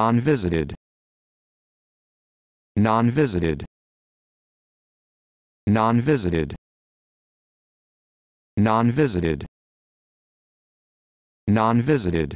non-visited non-visited non-visited non-visited non-visited